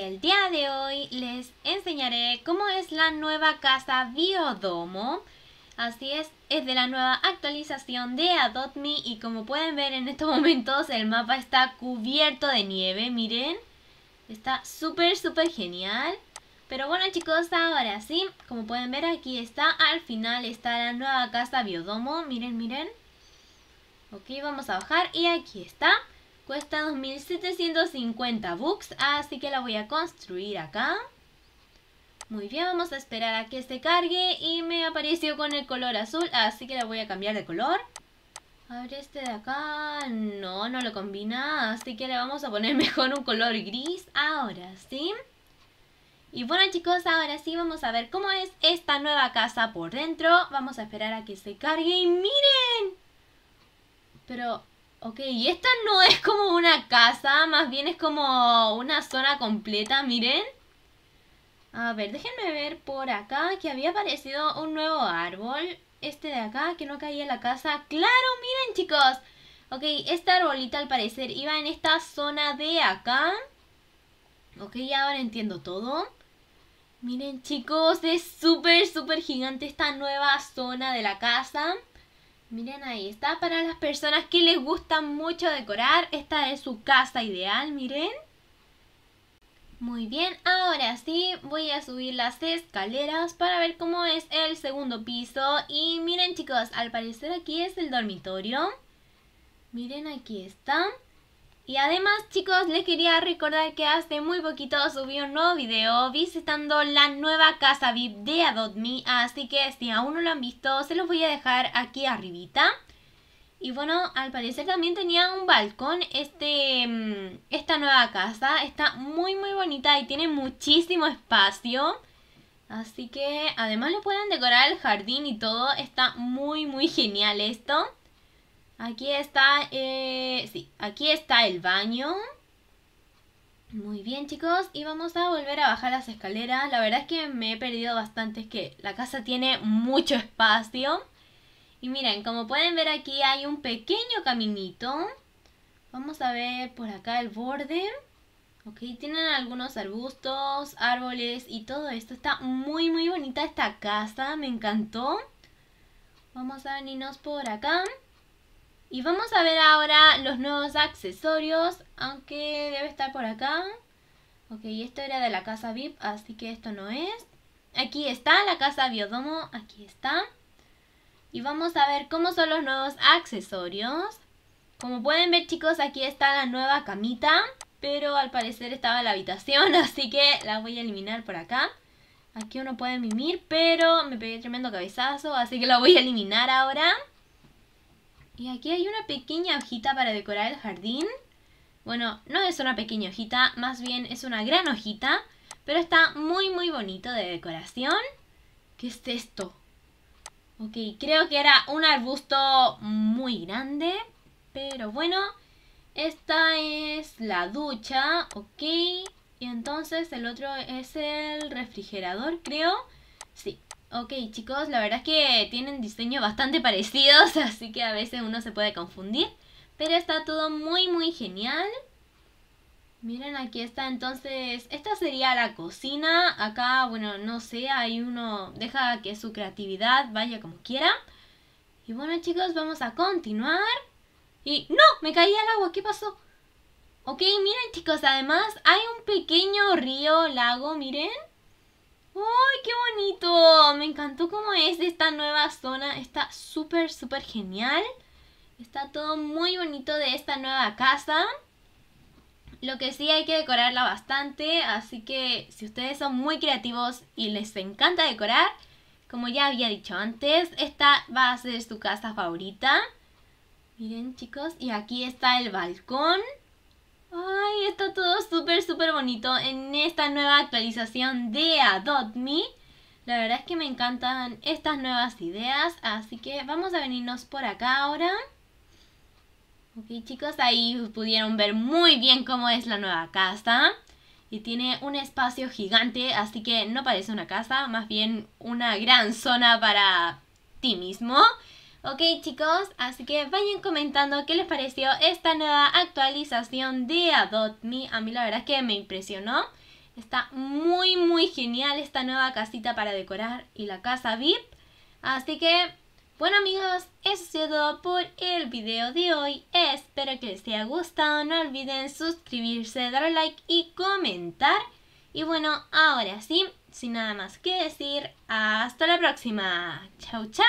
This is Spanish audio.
el día de hoy les enseñaré cómo es la nueva casa Biodomo. Así es, es de la nueva actualización de Adopt Me y como pueden ver en estos momentos el mapa está cubierto de nieve, miren. Está súper súper genial. Pero bueno chicos, ahora sí, como pueden ver aquí está, al final está la nueva casa Biodomo, miren, miren. Ok, vamos a bajar y aquí está. Cuesta 2750 bucks, así que la voy a construir acá. Muy bien, vamos a esperar a que se cargue y me apareció con el color azul, así que la voy a cambiar de color. A ver, este de acá, no, no lo combina, así que le vamos a poner mejor un color gris ahora, ¿sí? Y bueno chicos, ahora sí vamos a ver cómo es esta nueva casa por dentro. Vamos a esperar a que se cargue y miren. Pero Ok, y esta no es como una casa, más bien es como una zona completa, miren. A ver, déjenme ver por acá que había aparecido un nuevo árbol. Este de acá, que no caía en la casa. ¡Claro! ¡Miren, chicos! Ok, este arbolito al parecer iba en esta zona de acá. Ok, ahora entiendo todo. Miren, chicos, es súper, súper gigante esta nueva zona de la casa. Miren ahí, está para las personas que les gusta mucho decorar. Esta es su casa ideal, miren. Muy bien, ahora sí voy a subir las escaleras para ver cómo es el segundo piso. Y miren chicos, al parecer aquí es el dormitorio. Miren, aquí está. Y además chicos les quería recordar que hace muy poquito subí un nuevo video visitando la nueva casa VIP de Adopt Me, así que si aún no lo han visto se los voy a dejar aquí arribita. Y bueno, al parecer también tenía un balcón este, mm, esta nueva casa, está muy muy bonita y tiene muchísimo espacio. Así que además le pueden decorar el jardín y todo, está muy muy genial esto. Aquí está, eh, sí, aquí está el baño. Muy bien chicos, y vamos a volver a bajar las escaleras. La verdad es que me he perdido bastante, es que la casa tiene mucho espacio. Y miren, como pueden ver aquí hay un pequeño caminito. Vamos a ver por acá el borde. Ok, tienen algunos arbustos, árboles y todo esto. Está muy muy bonita esta casa, me encantó. Vamos a venirnos por acá. Y vamos a ver ahora los nuevos accesorios, aunque debe estar por acá. Ok, esto era de la casa VIP, así que esto no es. Aquí está la casa Biodomo, aquí está. Y vamos a ver cómo son los nuevos accesorios. Como pueden ver chicos, aquí está la nueva camita, pero al parecer estaba en la habitación, así que la voy a eliminar por acá. Aquí uno puede mimir, pero me pegué tremendo cabezazo, así que la voy a eliminar ahora. Y aquí hay una pequeña hojita para decorar el jardín. Bueno, no es una pequeña hojita, más bien es una gran hojita, pero está muy muy bonito de decoración. ¿Qué es esto? Ok, creo que era un arbusto muy grande, pero bueno, esta es la ducha, ok. Y entonces el otro es el refrigerador, creo. Sí, Ok chicos, la verdad es que tienen diseños bastante parecidos, así que a veces uno se puede confundir. Pero está todo muy muy genial. Miren, aquí está entonces, esta sería la cocina. Acá, bueno, no sé, hay uno, deja que su creatividad vaya como quiera. Y bueno chicos, vamos a continuar. Y no, me caí al agua, ¿qué pasó? Ok, miren chicos, además hay un pequeño río, lago, miren. ¡Ay, qué bonito! Me encantó cómo es esta nueva zona. Está súper, súper genial. Está todo muy bonito de esta nueva casa. Lo que sí hay que decorarla bastante, así que si ustedes son muy creativos y les encanta decorar, como ya había dicho antes, esta va a ser su casa favorita. Miren chicos, y aquí está el balcón. Ay, está todo súper, súper bonito en esta nueva actualización de Adopt Me. La verdad es que me encantan estas nuevas ideas, así que vamos a venirnos por acá ahora. Ok chicos, ahí pudieron ver muy bien cómo es la nueva casa. Y tiene un espacio gigante, así que no parece una casa, más bien una gran zona para ti mismo. Ok chicos, así que vayan comentando qué les pareció esta nueva actualización de Adopt Me. A mí la verdad es que me impresionó. Está muy muy genial esta nueva casita para decorar y la casa VIP. Así que, bueno amigos, eso ha sido todo por el video de hoy. Espero que les haya gustado. No olviden suscribirse, darle like y comentar. Y bueno, ahora sí, sin nada más que decir, hasta la próxima. Chau chau.